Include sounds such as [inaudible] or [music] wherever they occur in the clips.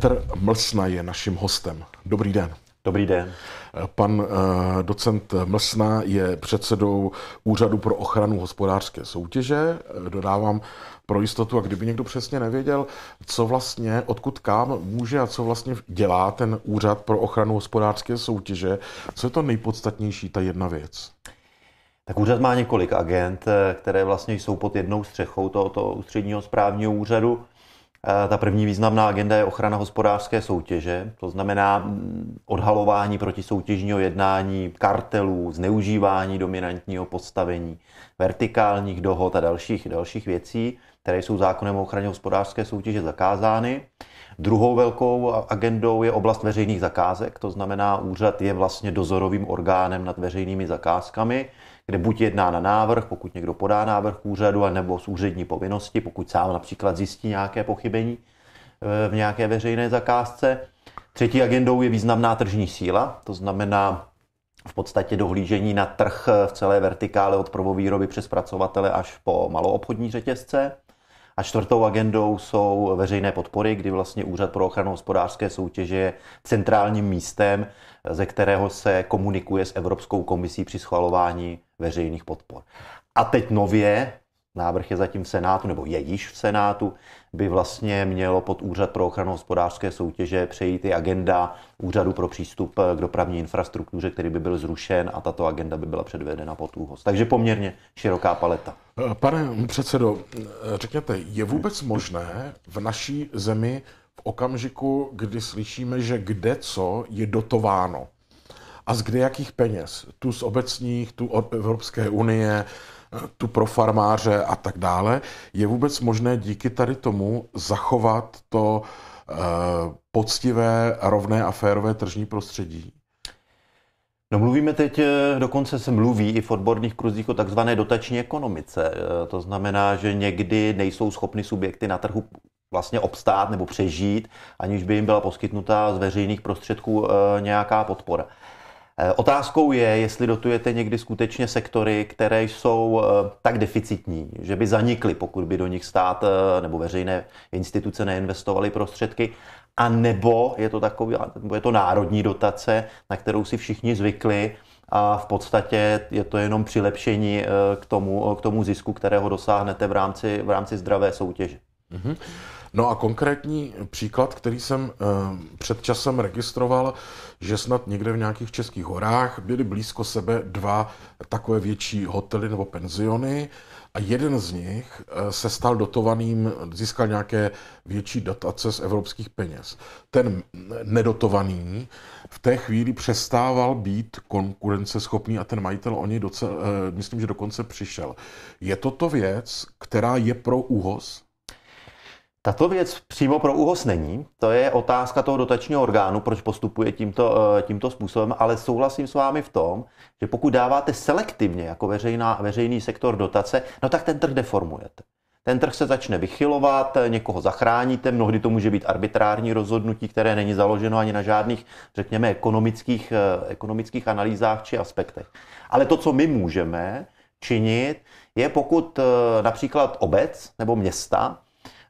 Petr Mlsna je naším hostem. Dobrý den. Dobrý den. Pan eh, docent Mlsna je předsedou Úřadu pro ochranu hospodářské soutěže. Dodávám pro jistotu, a kdyby někdo přesně nevěděl, co vlastně, odkud kam může a co vlastně dělá ten Úřad pro ochranu hospodářské soutěže, co je to nejpodstatnější, ta jedna věc? Tak úřad má několik agent, eh, které vlastně jsou pod jednou střechou tohoto ústředního správního úřadu. Eh, ta první významná agenda je ochrana hospodářské soutěže, to znamená mm, odhalování proti soutěžního jednání, kartelů, zneužívání dominantního postavení, vertikálních dohod a dalších, dalších věcí, které jsou zákonem o ochraně hospodářské soutěže zakázány. Druhou velkou agendou je oblast veřejných zakázek, to znamená, úřad je vlastně dozorovým orgánem nad veřejnými zakázkami kde buď jedná na návrh, pokud někdo podá návrh k úřadu, nebo z úřední povinnosti, pokud sám například zjistí nějaké pochybení eh, v nějaké veřejné zakázce. Třetí agendou je významná tržní síla, to znamená v podstatě dohlížení na trh v celé vertikále od prvovýroby přes pracovatele až po maloobchodní řetězce. A čtvrtou agendou jsou veřejné podpory, kdy vlastně Úřad pro ochranu hospodářské soutěže je centrálním místem, ze kterého se komunikuje s Evropskou komisí při schvalování veřejných podpor. A teď nově návrh je zatím v Senátu, nebo je již v Senátu, by vlastně mělo pod Úřad pro ochranu hospodářské soutěže přejít i agenda Úřadu pro přístup k dopravní infrastruktuře, který by byl zrušen a tato agenda by byla předvedena pod ÚHOS. Takže poměrně široká paleta. Pane předsedo, řekněte, je vůbec možné v naší zemi v okamžiku, kdy slyšíme, že kde co je dotováno a z kde jakých peněz, tu z obecních, tu od Evropské unie, tu pro farmáře a tak dále, je vůbec možné díky tady tomu zachovat to eh, poctivé, rovné a férové tržní prostředí? No mluvíme teď, eh, dokonce se mluví i v odborných kruzích o takzvané dotační ekonomice. Eh, to znamená, že někdy nejsou schopny subjekty na trhu vlastně obstát nebo přežít, aniž by jim byla poskytnuta z veřejných prostředků nějaká podpora. Eh, otázkou je, jestli dotujete někdy skutečně sektory, které jsou eh, tak deficitní, že by zanikly, pokud by do nich stát eh, nebo veřejné instituce neinvestovaly prostředky, a nebo je to takový, nebo je to národní dotace, na kterou si všichni zvykli a v podstatě je to jenom přilepšení k tomu, k tomu zisku, kterého dosáhnete v rámci, v rámci zdravé soutěže. Mm-hmm. No a konkrétní příklad, který jsem eh, před časem registroval, že snad někde v nějakých českých horách byly blízko sebe dva takové větší hotely nebo penziony a jeden z nich eh, se stal dotovaným, získal nějaké větší dotace z evropských peněz. Ten nedotovaný v té chvíli přestával být konkurenceschopný a ten majitel o něj, docel, eh, myslím, že dokonce přišel. Je toto věc, která je pro úhoz? Tato věc přímo pro ÚHOS není, to je otázka toho dotačního orgánu, proč postupuje tímto, eh, tímto způsobem, ale souhlasím s vámi v tom, že pokud dáváte selektivně jako veřejná, veřejný sektor dotace, no tak ten trh deformujete. Ten trh se začne vychylovat, někoho zachráníte, mnohdy to může být arbitrární rozhodnutí, které není založeno ani na žádných, řekněme, ekonomických, eh, ekonomických analýzách či aspektech. Ale to, co my můžeme činit, je pokud eh, například obec nebo města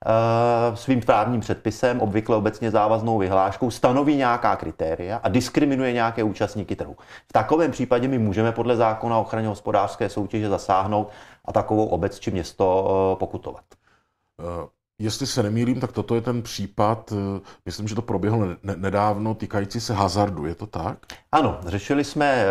Eh, svým právním předpisem, obvykle obecně závaznou vyhláškou, stanoví nějaká kritéria a diskriminuje nějaké účastníky trhu. V takovém případě my můžeme podle zákona o ochraně hospodářské soutěže zasáhnout a takovou obec či město eh, pokutovat. Eh, jestli se nemýlím, tak toto je ten případ, myslím, že to proběhlo nedávno, týkající se hazardu, je to tak? Ano, řešili jsme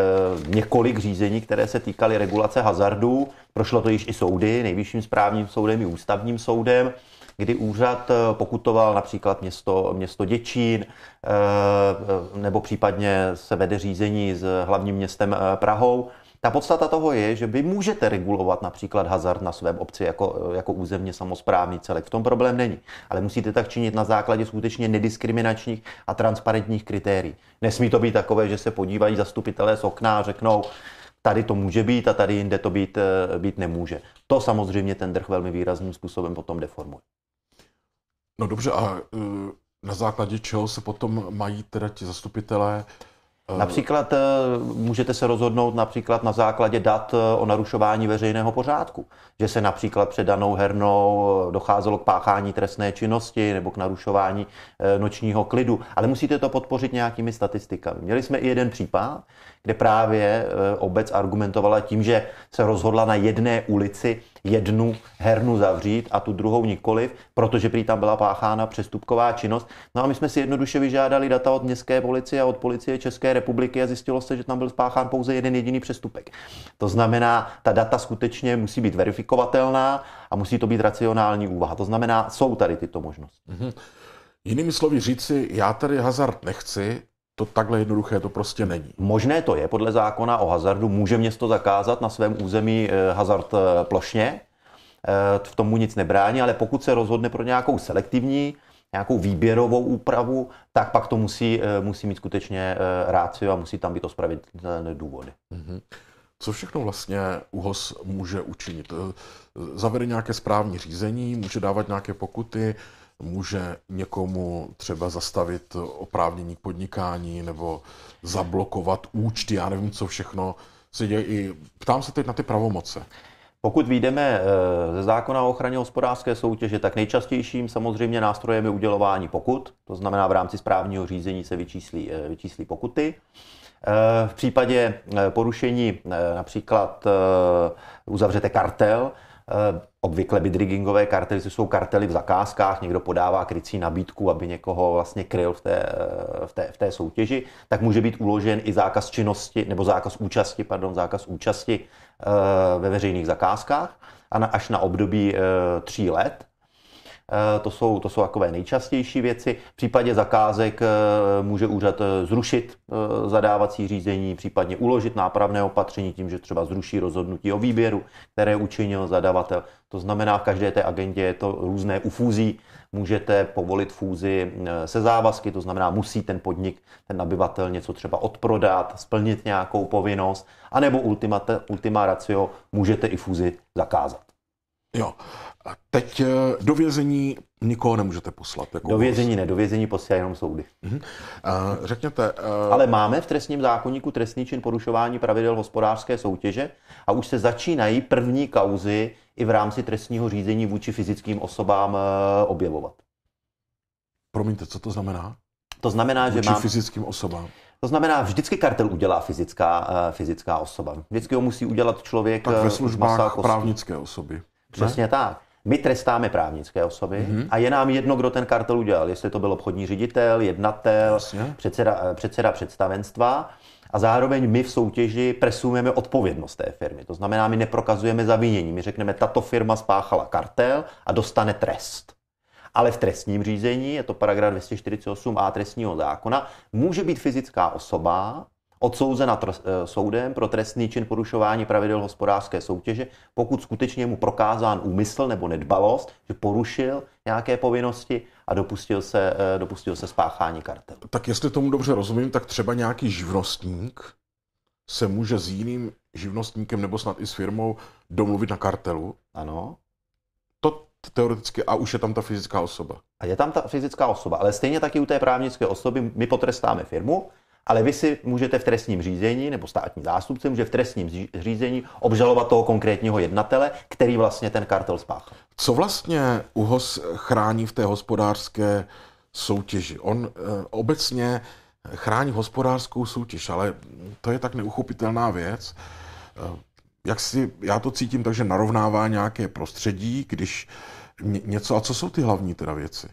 několik řízení, které se týkaly regulace hazardu. Prošlo to již i soudy, nejvyšším správním soudem i ústavním soudem kdy úřad eh, pokutoval například město, město Děčín eh, nebo případně se vede řízení s hlavním městem eh, Prahou. Ta podstata toho je, že vy můžete regulovat například hazard na svém obci jako, jako územně samozprávný celek. V tom problém není. Ale musíte tak činit na základě skutečně nediskriminačních a transparentních kritérií. Nesmí to být takové, že se podívají zastupitelé z okna a řeknou, tady to může být a tady jinde to být, být nemůže. To samozřejmě ten drh velmi výrazným způsobem potom deformuje. No dobře, a e, na základě čeho se potom mají teda ti zastupitelé e, Například e, můžete se rozhodnout například na základě dat o narušování veřejného pořádku. Že se například před danou hernou docházelo k páchání trestné činnosti nebo k narušování nočního klidu. Ale musíte to podpořit nějakými statistikami. Měli jsme i jeden případ, kde právě obec argumentovala tím, že se rozhodla na jedné ulici jednu hernu zavřít a tu druhou nikoliv, protože prý tam byla páchána přestupková činnost. No a my jsme si jednoduše vyžádali data od městské policie a od policie České republiky a zjistilo se, že tam byl spáchán pouze jeden jediný přestupek. To znamená, ta data skutečně musí být verifikovatelná a musí to být racionální úvaha. To znamená, jsou tady tyto možnosti. Mm-hmm. Jinými slovy říci, já tady hazard nechci, to takhle jednoduché to prostě není. Možné to je, podle zákona o hazardu může město zakázat na svém území eh, hazard eh, plošně, v eh, tomu nic nebrání, ale pokud se rozhodne pro nějakou selektivní, nějakou výběrovou úpravu, tak pak to musí, musí mít skutečně rácio a musí tam být ospravedlitelné důvody. Mm-hmm. Co všechno vlastně UHOS může učinit? Zavede nějaké správní řízení, může dávat nějaké pokuty, může někomu třeba zastavit oprávnění k podnikání nebo zablokovat účty, já nevím, co všechno se děje. I, ptám se teď na ty pravomoce. Pokud vyjdeme eh, ze zákona o ochraně hospodářské soutěže, tak nejčastějším samozřejmě nástrojem je udělování pokut, to znamená v rámci správního řízení se vyčíslí, eh, vyčíslí pokuty. Eh, v případě porušení například uzavřete kartel, Eh, obvykle bidriggingové kartely jsou kartely v zakázkách, někdo podává krycí nabídku, aby někoho vlastně kryl v té, v, té, v té soutěži, tak může být uložen i zákaz činnosti, nebo zákaz účasti, pardon, zákaz účasti eh, ve veřejných zakázkách a na, až na období eh, tří let Eh, to jsou, to jsou takové nejčastější věci. V případě zakázek eh, může úřad eh, zrušit zadávací řízení, případně uložit nápravné opatření tím, že třeba zruší rozhodnutí o výběru, které učinil zadavatel. To znamená, v každé té agendě je to různé u fúzí. Můžete povolit fúzi se závazky, to znamená, musí ten podnik, ten nabyvatel něco třeba odprodat, splnit nějakou povinnost, anebo ultima, ultima ratio můžete i fúzi zakázat. Jo. A teď eh, do vězení nikoho nemůžete poslat. Jako do vězení ne, do vězení posílají jenom soudy. Uh-huh. Uh, řekněte... Uh... Ale máme v trestním zákonníku trestný čin porušování pravidel hospodářské soutěže a už se začínají první kauzy i v rámci trestního řízení vůči fyzickým osobám uh, objevovat. Promiňte, co to znamená? To znamená, vůči že mám... fyzickým osobám. To znamená, vždycky kartel udělá fyzická, uh, fyzická osoba. Vždycky ho musí udělat člověk Tak ve službách právnické osoby. Přesně ne? tak. My trestáme právnické osoby mm-hmm. a je nám jedno, kdo ten kartel udělal. Jestli to byl obchodní ředitel, jednatel, předseda, eh, předseda představenstva. A zároveň my v soutěži presumujeme odpovědnost té firmy. To znamená, my neprokazujeme zavinění. My řekneme, tato firma spáchala kartel a dostane trest. Ale v trestním řízení, je to paragraf 248a trestního zákona, může být fyzická osoba, odsouzena tr- eh, soudem pro trestný čin porušování pravidel hospodářské soutěže, pokud skutečně mu prokázán úmysl nebo nedbalost, že porušil nějaké povinnosti a dopustil se, eh, dopustil se spáchání kartelu. Tak jestli tomu dobře rozumím, tak třeba nějaký živnostník se může s jiným živnostníkem nebo snad i s firmou domluvit na kartelu. Ano. To teoreticky a už je tam ta fyzická osoba. A je tam ta fyzická osoba, ale stejně taky u té právnické osoby my potrestáme firmu, ale vy si můžete v trestním řízení, nebo státní zástupce může v trestním řízení obžalovat toho konkrétního jednatele, který vlastně ten kartel spáchal. Co vlastně UHOS chrání v té hospodářské soutěži? On eh, obecně chrání hospodářskou soutěž, ale to je tak neuchopitelná věc. Eh, jak si, já to cítím tak, že narovnává nějaké prostředí, když něco, a co jsou ty hlavní teda věci?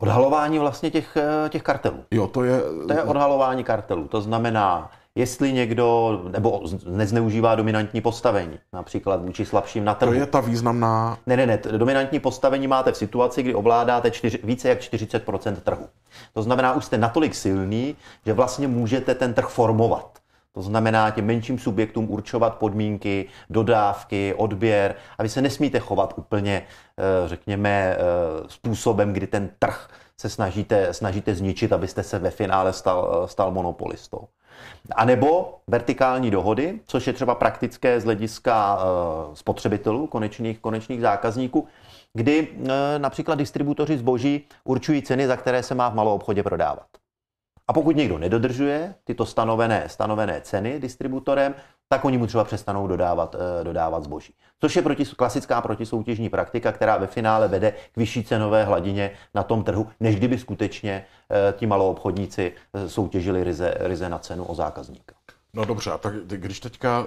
Odhalování vlastně těch, eh, těch kartelů. Jo, to je... To je odhalování kartelů. To znamená, jestli někdo nebo nezneužívá dominantní postavení, například vůči slabším na trhu. To je ta významná... Ne, ne, ne. Dominantní postavení máte v situaci, kdy ovládáte čtyři, více jak 40 trhu. To znamená, už jste natolik silný, že vlastně můžete ten trh formovat. To znamená těm menším subjektům určovat podmínky, dodávky, odběr a vy se nesmíte chovat úplně, eh, řekněme, eh, způsobem, kdy ten trh se snažíte, snažíte zničit, abyste se ve finále stal, eh, stal monopolistou. A nebo vertikální dohody, což je třeba praktické z hlediska spotřebitelů, konečných, konečných zákazníků, kdy například distributoři zboží určují ceny, za které se má v malou obchodě prodávat. A pokud někdo nedodržuje tyto stanovené, stanovené ceny distributorem, tak oni mu třeba přestanou dodávat, eh, dodávat zboží. Což je proti, klasická protisoutěžní praktika, která ve finále vede k vyšší cenové hladině na tom trhu, než kdyby skutečně eh, ti maloobchodníci eh, soutěžili ryze, ryze na cenu o zákazníka. No dobře, a tak když, teďka,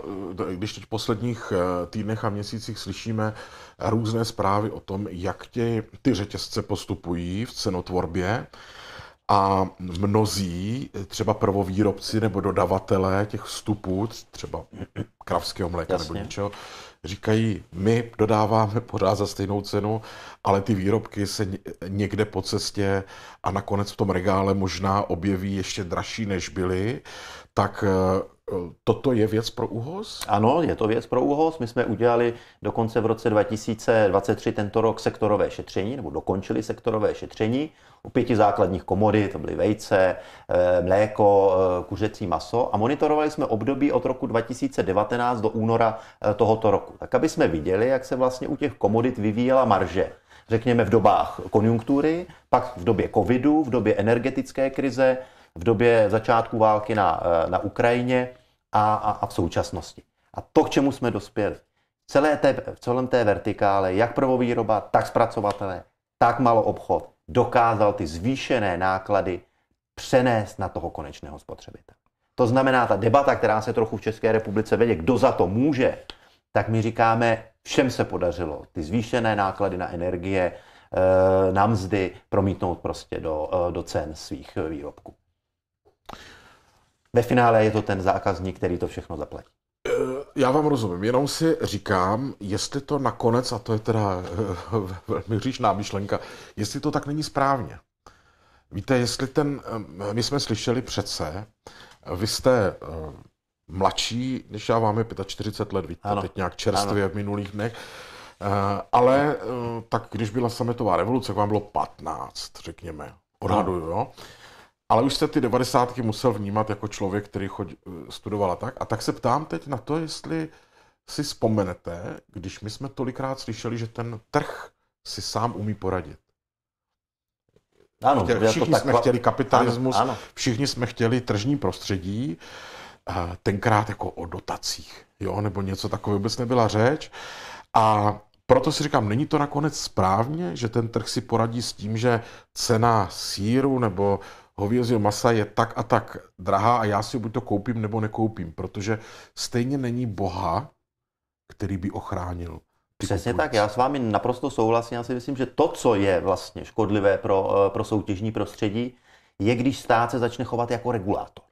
když teď v posledních týdnech a měsících slyšíme různé zprávy o tom, jak tě, ty řetězce postupují v cenotvorbě, a mnozí, třeba prvovýrobci nebo dodavatelé těch vstupů, třeba kravského mléka Jasně. nebo něčeho, říkají, my dodáváme pořád za stejnou cenu, ale ty výrobky se někde po cestě a nakonec v tom regále možná objeví ještě dražší, než byly, tak eh, Toto je věc pro ÚHOS? Ano, je to věc pro ÚHOS. My jsme udělali dokonce v roce 2023 tento rok sektorové šetření, nebo dokončili sektorové šetření u pěti základních komodit, to byly vejce, eh, mléko, eh, kuřecí maso a monitorovali jsme období od roku 2019 do února eh, tohoto roku, tak aby jsme viděli, jak se vlastně u těch komodit vyvíjela marže řekněme, v dobách konjunktury, pak v době covidu, v době energetické krize, v době začátku války na, eh, na Ukrajině a, a, a v současnosti. A to, k čemu jsme dospěli. V celé té, v celém té vertikále, jak prvovýroba, tak zpracovatelé, tak malo obchod, dokázal ty zvýšené náklady přenést na toho konečného spotřebitele. To znamená, ta debata, která se trochu v České republice vede, kdo za to může, tak my říkáme, všem se podařilo ty zvýšené náklady na energie, eh, na mzdy promítnout prostě do, eh, do cen svých výrobků. Ve finále je to ten zákazník, který to všechno zaplatí. Eh, já vám rozumím, jenom si říkám, jestli to nakonec, a to je teda eh, [laughs] velmi hříšná myšlenka, jestli to tak není správně. Víte, jestli ten, eh, my jsme slyšeli přece, vy jste mladší, než já je 45 let, víte, ano. teď nějak čerstvě ano. v minulých dnech, ale tak když byla sametová revoluce, vám bylo 15, řekněme, odhaduju, jo? ale už se ty devadesátky musel vnímat jako člověk, který chod, eh, studoval a tak. A tak se ptám teď na to, jestli si vzpomenete, když my jsme tolikrát slyšeli, že ten trh si sám umí poradit. Ano, chtěli, všichni to tak... jsme chtěli kapitalismus, ano, ano. všichni jsme chtěli tržní prostředí, tenkrát jako o dotacích, jo, nebo něco takového vůbec nebyla řeč. A proto si říkám, není to nakonec správně, že ten trh si poradí s tím, že cena síru nebo hovězího masa je tak a tak drahá a já si buď to koupím nebo nekoupím, protože stejně není boha, který by ochránil. Přesně tak, já s vámi naprosto souhlasím. Já si myslím, že to, co je vlastně škodlivé pro, eh, pro soutěžní prostředí, je, když stát se začne chovat jako regulátor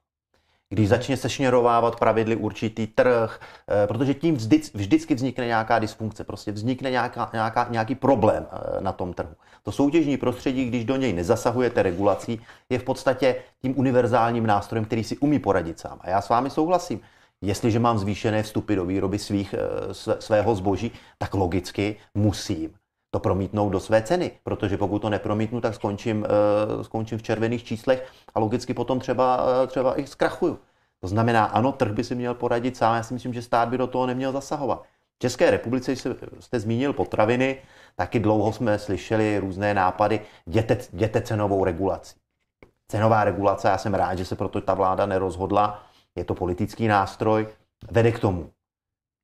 když začne sešněrovávat pravidly určitý trh, eh, protože tím vždy, vždycky vznikne nějaká dysfunkce, prostě vznikne nějaká, nějaká, nějaký problém eh, na tom trhu. To soutěžní prostředí, když do něj nezasahujete regulací, je v podstatě tím univerzálním nástrojem, který si umí poradit sám. A já s vámi souhlasím. Jestliže mám zvýšené vstupy do výroby svých, eh, svého zboží, tak logicky musím to promítnou do své ceny, protože pokud to nepromítnu, tak skončím, eh, skončím v červených číslech a logicky potom třeba, eh, třeba i zkrachuju. To znamená, ano, trh by si měl poradit sám, já si myslím, že stát by do toho neměl zasahovat. V České republice jste zmínil potraviny, taky dlouho jsme slyšeli různé nápady, jděte, jděte cenovou regulací. Cenová regulace, já jsem rád, že se proto ta vláda nerozhodla, je to politický nástroj, vede k tomu,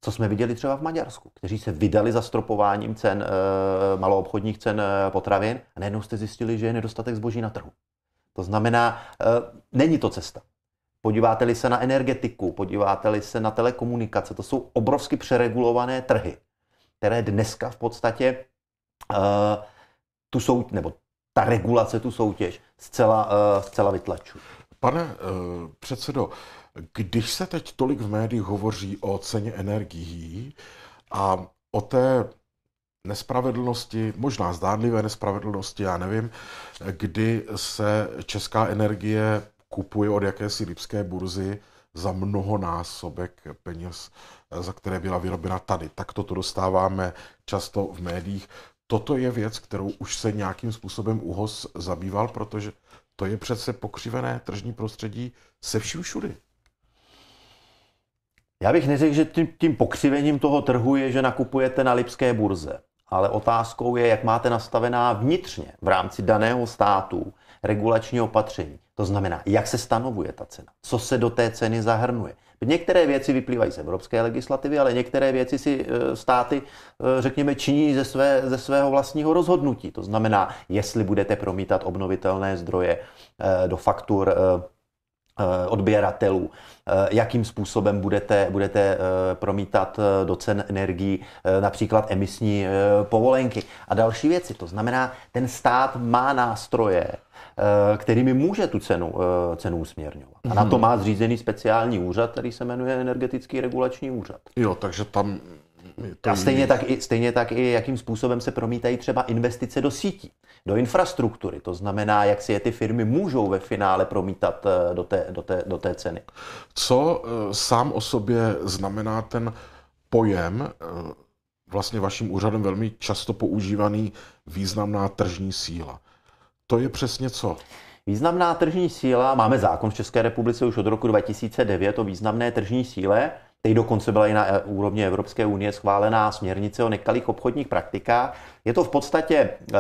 co jsme viděli třeba v Maďarsku, kteří se vydali za stropováním cen, eh, maloobchodních cen eh, potravin a najednou jste zjistili, že je nedostatek zboží na trhu. To znamená, eh, není to cesta. Podíváte-li se na energetiku, podíváte-li se na telekomunikace, to jsou obrovsky přeregulované trhy, které dneska v podstatě tu sou, nebo ta regulace, tu soutěž zcela, zcela vytlačují. Pane předsedo, když se teď tolik v médiích hovoří o ceně energií a o té nespravedlnosti, možná zdánlivé nespravedlnosti, já nevím, kdy se česká energie kupuje od jakési lipské burzy za mnohonásobek peněz, za které byla vyrobena tady. Tak toto dostáváme často v médiích. Toto je věc, kterou už se nějakým způsobem UHOS zabýval, protože to je přece pokřivené tržní prostředí se vším všudy. Já bych neřekl, že tím, tím pokřivením toho trhu je, že nakupujete na lipské burze. Ale otázkou je, jak máte nastavená vnitřně v rámci daného státu regulační opatření. To znamená, jak se stanovuje ta cena, co se do té ceny zahrnuje. Některé věci vyplývají z evropské legislativy, ale některé věci si e, státy, e, řekněme, činí ze, své, ze svého vlastního rozhodnutí. To znamená, jestli budete promítat obnovitelné zdroje e, do faktur Eh, odběratelů, eh, jakým způsobem budete, budete eh, promítat do cen energií například emisní povolenky a další věci. To znamená, ten stát má nástroje, kterými může tu cenu, cenu usměrňovat. A na to mhm. má zřízený speciální úřad, který se jmenuje Energetický regulační úřad. Jo, takže tam a stejně tak, i, stejně tak i, jakým způsobem se promítají třeba investice do sítí, do infrastruktury. To znamená, jak si je ty firmy můžou ve finále promítat eh, do té, do té, do té ceny. Co eh, sám o sobě znamená ten pojem, eh, vlastně vaším úřadem velmi často používaný, významná tržní síla? To je přesně co? Významná tržní síla, máme zákon v České republice už od roku 2009 o významné tržní síle, Teď dokonce byla i na úrovni Evropské unie schválená směrnice o nekalých obchodních praktikách. Je to v podstatě eh,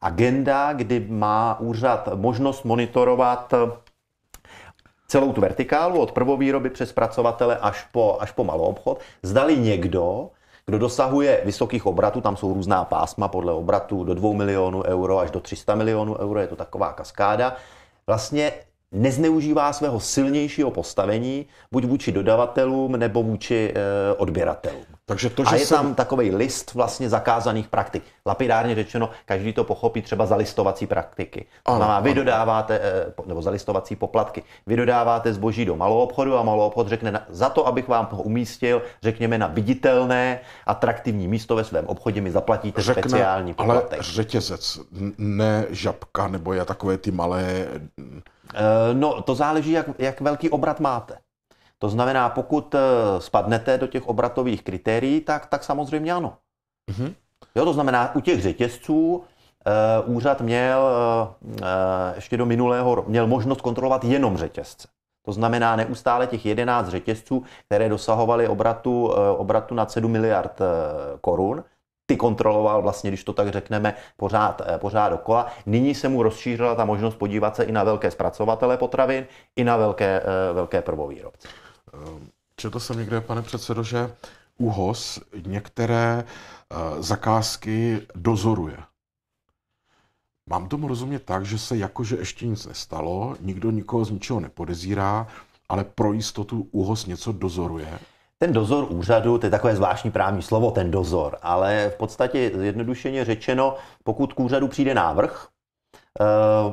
agenda, kdy má úřad možnost monitorovat eh, celou tu vertikálu od prvovýroby přes pracovatele až po, až po malou obchod. Zdali někdo, kdo dosahuje vysokých obratů, tam jsou různá pásma podle obratů do 2 milionů euro až do 300 milionů euro, je to taková kaskáda, vlastně nezneužívá svého silnějšího postavení, buď vůči dodavatelům nebo vůči e, odběratelům. Takže to, že a je jsem... tam takový list vlastně zakázaných praktik. Lapidárně řečeno, každý to pochopí třeba za listovací praktiky. To vy ano. dodáváte, eh, nebo za listovací poplatky, vy dodáváte zboží do malou obchodu a malou obchod řekne, za to, abych vám ho umístil, řekněme na viditelné, atraktivní místo ve svém obchodě, mi zaplatíte řekne, speciální poplatek. Ale řetězec, ne žabka, nebo já takové ty malé Eh, no, to záleží, jak, jak velký obrat máte. To znamená, pokud eh, spadnete do těch obratových kritérií, tak, tak samozřejmě ano. Mm-hmm. Jo, to znamená, u těch řetězců uh, úřad měl uh, ještě do minulého měl možnost kontrolovat jenom řetězce. To znamená neustále těch 11 řetězců, které dosahovaly obratu, uh, obratu nad 7 miliard uh, korun, ty kontroloval vlastně, když to tak řekneme, pořád, eh, pořád dokola. Nyní se mu rozšířila ta možnost podívat se i na velké zpracovatele potravin, i na velké, eh, velké prvovýrobce. Ehm, četl jsem někde, pane předsedo, že UHOS některé eh, zakázky dozoruje. Mám tomu rozumět tak, že se jakože ještě nic nestalo, nikdo nikoho z ničeho nepodezírá, ale pro jistotu UHOS něco dozoruje? Ten dozor úřadu, to je takové zvláštní právní slovo, ten dozor, ale v podstatě zjednodušeně řečeno, pokud k úřadu přijde návrh, eh,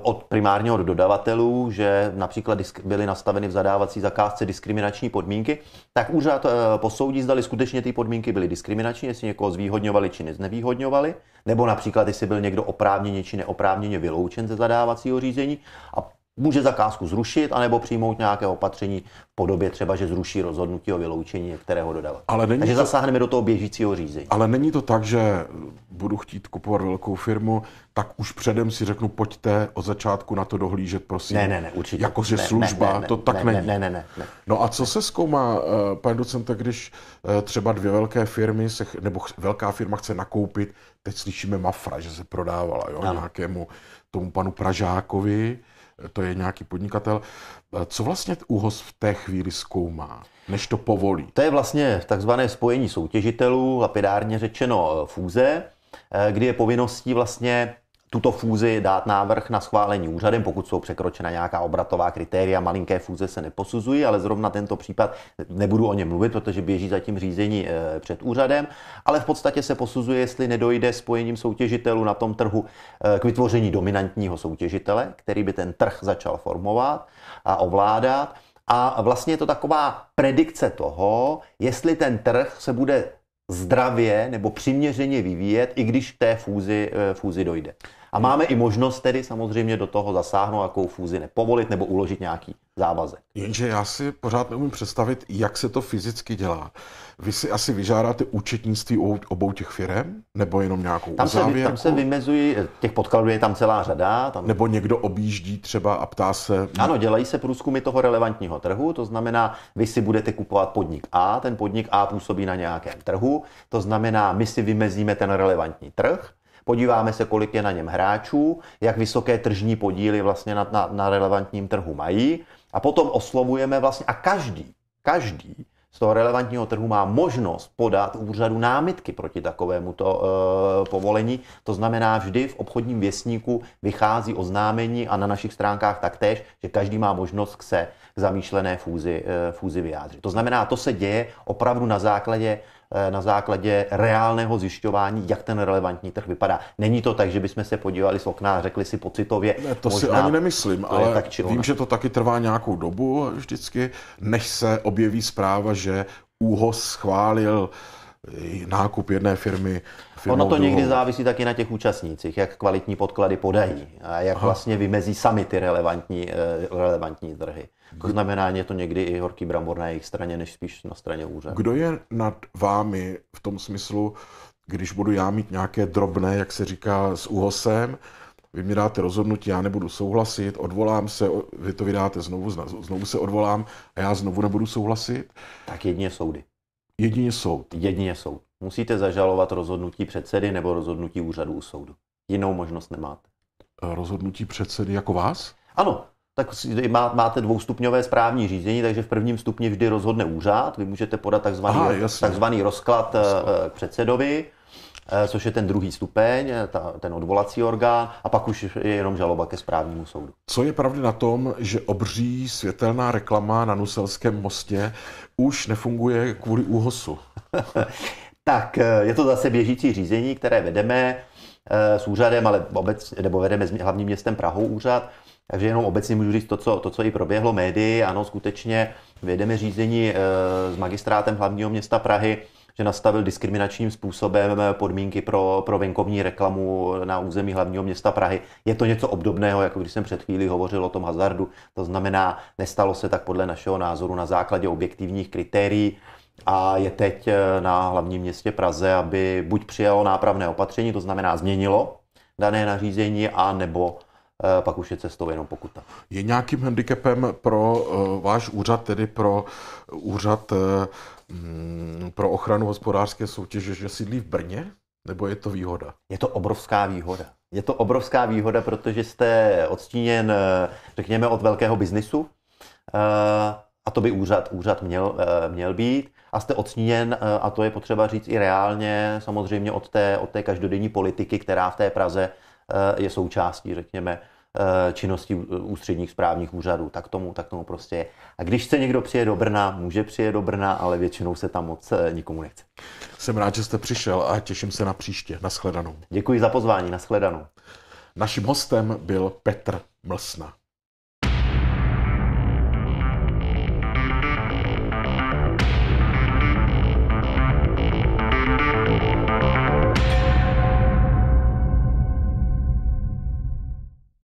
od primárního od dodavatelů, že například byly nastaveny v zadávací zakázce diskriminační podmínky, tak úřad eh, posoudí, zdali skutečně ty podmínky byly diskriminační, jestli někoho zvýhodňovali či neznevýhodňovali, nebo například, jestli byl někdo oprávněně či neoprávněně vyloučen ze zadávacího řízení. A Může zakázku zrušit, anebo přijmout nějaké opatření v podobě třeba, že zruší rozhodnutí o vyloučení některého dodavatele. Ale není Takže to... zasáhneme do toho běžícího řízení. Ale není to tak, že budu chtít kupovat velkou firmu, tak už předem si řeknu, pojďte od začátku na to dohlížet, prosím. Ne, ne, ne, určitě. Jako, že ne, služba, ne, ne, to tak ne, není. Ne, ne, ne, ne. No a co se zkoumá, eh, pane docente, když eh, třeba dvě velké firmy, se, nebo velká firma chce nakoupit, teď slyšíme Mafra, že se prodávala jo, nějakému tomu panu Pražákovi, to je nějaký podnikatel. Co vlastně ÚHOS v té chvíli zkoumá, než to povolí? To je vlastně takzvané spojení soutěžitelů, lapidárně řečeno e, fůze, e, kdy je povinností vlastně tuto fúzi dát návrh na schválení úřadem, pokud jsou překročena nějaká obratová kritéria. Malinké fúze se neposuzují, ale zrovna tento případ nebudu o něm mluvit, protože běží zatím řízení eh, před úřadem, ale v podstatě se posuzuje, jestli nedojde spojením soutěžitelů na tom trhu eh, k vytvoření dominantního soutěžitele, který by ten trh začal formovat a ovládat. A vlastně je to taková predikce toho, jestli ten trh se bude zdravě nebo přiměřeně vyvíjet, i když k té fúzi, eh, fúzi dojde. A máme i možnost tedy samozřejmě do toho zasáhnout, jakou fúzi nepovolit nebo uložit nějaký závazek. Jenže já si pořád neumím představit, jak se to fyzicky dělá. Vy si asi vyžádáte účetnictví obou těch firm, nebo jenom nějakou tam uzávěrku? Se, tam se vymezují, eh, těch podkladů je tam celá řada. Tam... Nebo někdo objíždí třeba a ptá se... Ano, dělají se průzkumy toho relevantního trhu, to znamená, vy si budete kupovat podnik A, ten podnik A působí na nějakém trhu, to znamená, my si vymezíme ten relevantní trh, Podíváme se, kolik je na něm hráčů, jak vysoké tržní podíly vlastně na, na, na relevantním trhu mají a potom oslovujeme vlastně a každý, každý z toho relevantního trhu má možnost podat úřadu námitky proti takovému to e, povolení. To znamená, vždy v obchodním věstníku vychází oznámení a na našich stránkách taktéž, že každý má možnost se zamýšlené fúzi, eh, fúzi vyjádřit. To znamená, to se děje opravdu na základě eh, na základě reálného zjišťování, jak ten relevantní trh vypadá. Není to tak, že bychom se podívali z okna a řekli si pocitově. Ne, to možná, si ani nemyslím, to ale tak ona. vím, že to taky trvá nějakou dobu vždycky, než se objeví zpráva, že ÚHOS schválil eh, nákup jedné firmy. Ono to druhou. někdy závisí taky na těch účastnících, jak kvalitní podklady podají a jak Aha. vlastně vymezí sami ty relevantní, relevantní trhy. To znamená, je to někdy i horký brambor na jejich straně, než spíš na straně úřadu. Kdo je nad vámi v tom smyslu, když budu já mít nějaké drobné, jak se říká, s úhosem, vy mi dáte rozhodnutí, já nebudu souhlasit, odvolám se, vy to vydáte znovu, znovu se odvolám a já znovu nebudu souhlasit? Tak jedině soudy. Jedině soud. Jedině soud. Musíte zažalovat rozhodnutí předsedy nebo rozhodnutí úřadu u soudu. Jinou možnost nemáte. A rozhodnutí předsedy jako vás? Ano, tak má, máte dvoustupňové správní řízení, takže v prvním stupni vždy rozhodne úřad. Vy můžete podat takzvaný, Aha, takzvaný rozklad eh, jasný. Eh, k předsedovi, eh, což je ten druhý stupeň, ta, ten odvolací orgán, a pak už je jenom žaloba ke správnímu soudu. Co je pravdy na tom, že obří světelná reklama na Nuselském mostě už nefunguje kvůli úhosu? [laughs] tak, je to zase běžící řízení, které vedeme s úřadem, ale obec, nebo vedeme s hlavním městem Prahou úřad, takže jenom obecně můžu říct to, co, to, co i proběhlo médii. Ano, skutečně vědeme řízení eh, s magistrátem hlavního města Prahy, že nastavil diskriminačním způsobem eh, podmínky pro, pro venkovní reklamu na území hlavního města Prahy. Je to něco obdobného, jako když jsem před chvílí hovořil o tom hazardu. To znamená, nestalo se tak podle našeho názoru na základě objektivních kritérií a je teď eh, na hlavním městě Praze, aby buď přijalo nápravné opatření, to znamená změnilo dané nařízení, a nebo Eh, pak už je cestou jenom pokuta. Je nějakým handicapem pro uh, váš úřad, tedy pro eh, úřad uh, pro ochranu hospodářské soutěže, že sídlí v Brně? Nebo je to výhoda? Je to obrovská výhoda. Je to obrovská výhoda, protože jste odstíněn, řekněme, od velkého biznisu. A to by úřad, úřad měl, měl být. A jste odstíněn, a to je potřeba říct i reálně, samozřejmě od té, od té každodenní politiky, která v té Praze je součástí, řekněme, Eh, činnosti ústředních správních úřadů. Tak tomu, tak tomu prostě je. A když se někdo přijede do Brna, může přijet do Brna, ale většinou se tam moc eh, nikomu nechce. Jsem rád, že jste přišel a těším se na příště. Naschledanou. Děkuji za pozvání. Naschledanou. Naším hostem byl Petr Mlsna.